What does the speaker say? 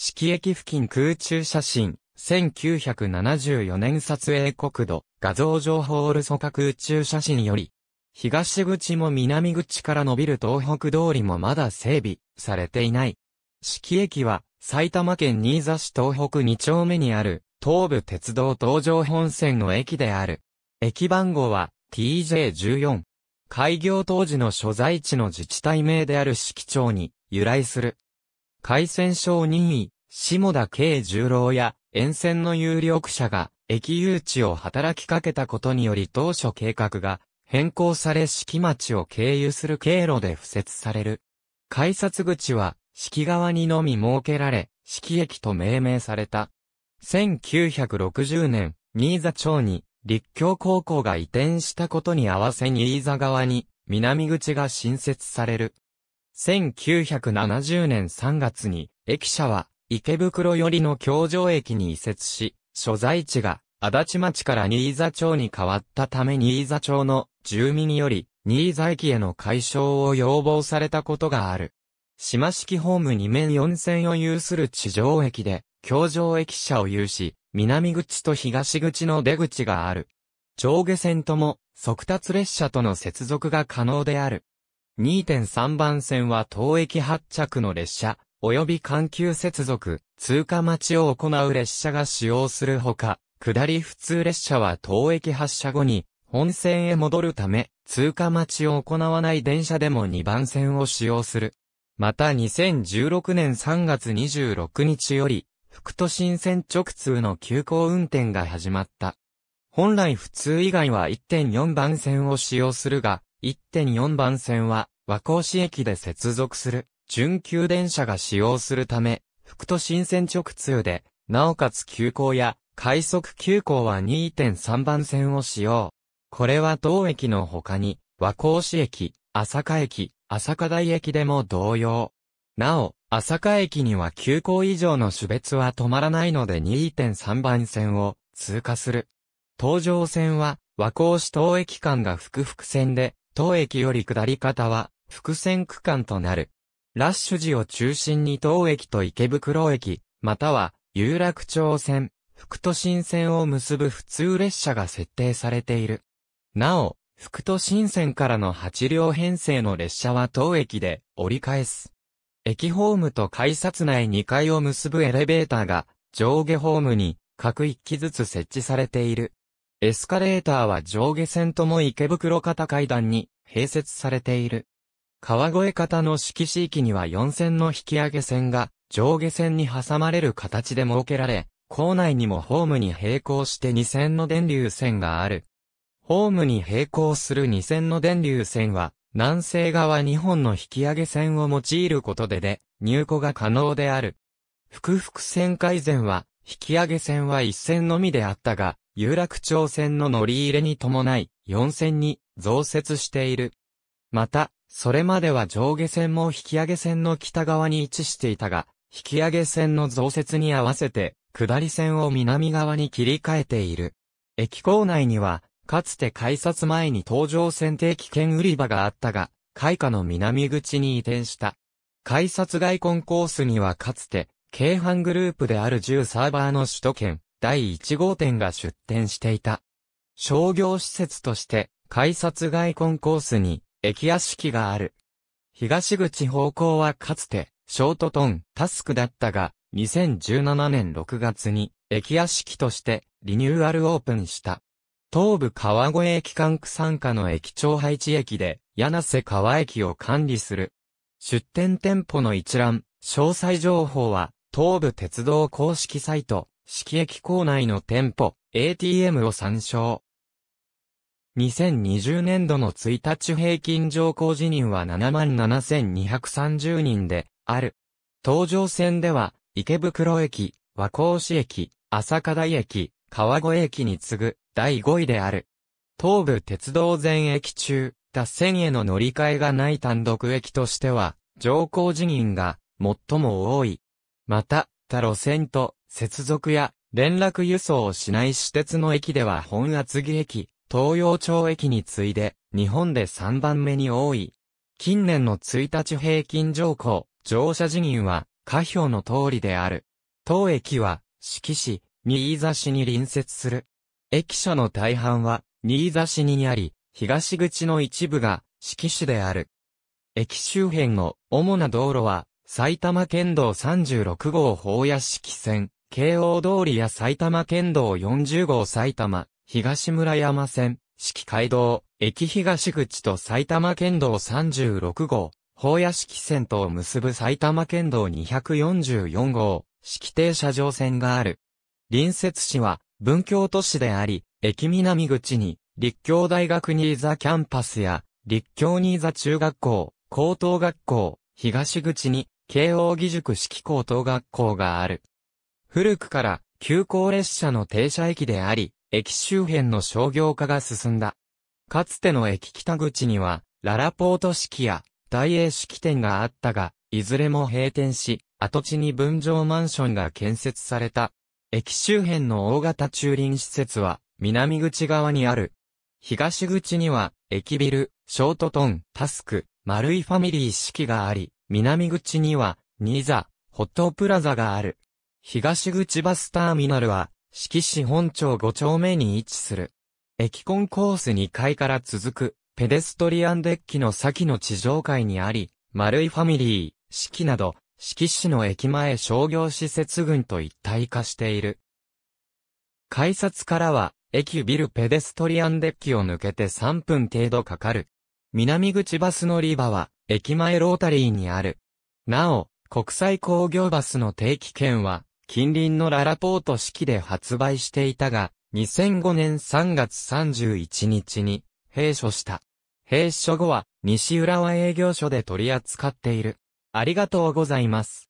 式駅付近空中写真、1974年撮影国土、画像情報オルソカ空中写真より、東口も南口から伸びる東北通りもまだ整備されていない。式駅は埼玉県新座市東北2丁目にある東武鉄道東上本線の駅である。駅番号は TJ14。開業当時の所在地の自治体名である式町に由来する。海鮮省任意、下田慶十郎や沿線の有力者が駅誘致を働きかけたことにより当初計画が変更され敷町を経由する経路で付設される。改札口は敷側にのみ設けられ、敷駅と命名された。1960年、新座町に立教高校が移転したことに合わせ新座側に南口が新設される。1970年3月に、駅舎は池袋寄りの京城駅に移設し、所在地が足立町から新座町に変わったため新座町の住民より新座駅への解消を要望されたことがある。島式ホーム2面4線を有する地上駅で、京城駅舎を有し、南口と東口の出口がある。上下線とも、速達列車との接続が可能である。2.3番線は当駅発着の列車、及び環球接続、通過待ちを行う列車が使用するほか、下り普通列車は当駅発車後に、本線へ戻るため、通過待ちを行わない電車でも2番線を使用する。また2016年3月26日より、副都心線直通の急行運転が始まった。本来普通以外は1.4番線を使用するが、1.4番線は和光市駅で接続する準急電車が使用するため、福都新線直通で、なおかつ急行や快速急行は2.3番線を使用。これは当駅の他に、和光市駅、朝霞駅、朝霞台駅でも同様。なお、朝霞駅には急行以上の種別は止まらないので2.3番線を通過する。東上線は和光市東駅間が複々線で、当駅より下り方は、伏線区間となる。ラッシュ時を中心に当駅と池袋駅、または、有楽町線、福都新線を結ぶ普通列車が設定されている。なお、福都新線からの8両編成の列車は当駅で折り返す。駅ホームと改札内2階を結ぶエレベーターが上下ホームに各1機ずつ設置されている。エスカレーターは上下線とも池袋型階段に併設されている。川越型の敷地域には4線の引き上げ線が上下線に挟まれる形で設けられ、校内にもホームに並行して2線の電流線がある。ホームに並行する2線の電流線は、南西側2本の引き上げ線を用いることでで、入庫が可能である。複々線改善は、引き上げ線は1線のみであったが、有楽町線の乗り入れに伴い、4線に増設している。また、それまでは上下線も引き上げ線の北側に位置していたが、引き上げ線の増設に合わせて、下り線を南側に切り替えている。駅構内には、かつて改札前に搭乗線定期券売り場があったが、開花の南口に移転した。改札外コンコースにはかつて、京阪グループである10サーバーの首都圏、第1号店が出店していた。商業施設として、改札外コンコースに、駅屋敷がある。東口方向はかつて、ショートトン、タスクだったが、2017年6月に、駅屋敷として、リニューアルオープンした。東武川越駅管区参加の駅長配置駅で、柳瀬川駅を管理する。出店店舗の一覧、詳細情報は、東武鉄道公式サイト、季駅構内の店舗、ATM を参照。2020年度の1日平均乗降辞任は77,230人で、ある。東上線では、池袋駅、和光市駅、朝香台駅、川越駅に次ぐ、第5位である。東武鉄道全駅中、脱線への乗り換えがない単独駅としては、乗降辞任が最も多い。また、他路線と接続や連絡輸送をしない私鉄の駅では本厚木駅、東洋町駅に次いで、日本で3番目に多い。近年の1日平均乗降、乗車人員は、下表の通りである。当駅は、四季市、新座市に隣接する。駅舎の大半は、新座市にあり、東口の一部が、四季市である。駅周辺の主な道路は、埼玉県道36号法屋敷線、京王通りや埼玉県道40号埼玉、東村山線、四季街道、駅東口と埼玉県道36号、宝屋敷線とを結ぶ埼玉県道244号、四季停車場線がある。隣接市は、文京都市であり、駅南口に、立教大学新座キャンパスや、立教新座中学校、高等学校、東口に、慶応義塾式高等学校がある。古くから急行列車の停車駅であり、駅周辺の商業化が進んだ。かつての駅北口には、ララポート式や大英式店があったが、いずれも閉店し、跡地に分譲マンションが建設された。駅周辺の大型駐輪施設は、南口側にある。東口には、駅ビル、ショートトン、タスク、丸いファミリー式があり、南口には、ニーザ、ホットプラザがある。東口バスターミナルは、四季市本町5丁目に位置する。駅コンコース2階から続く、ペデストリアンデッキの先の地上階にあり、丸いファミリー、四季など、四季市の駅前商業施設群と一体化している。改札からは、駅ビルペデストリアンデッキを抜けて3分程度かかる。南口バス乗り場は、駅前ロータリーにある。なお、国際工業バスの定期券は、近隣のララポート式で発売していたが、2005年3月31日に閉所した。閉所後は西浦和営業所で取り扱っている。ありがとうございます。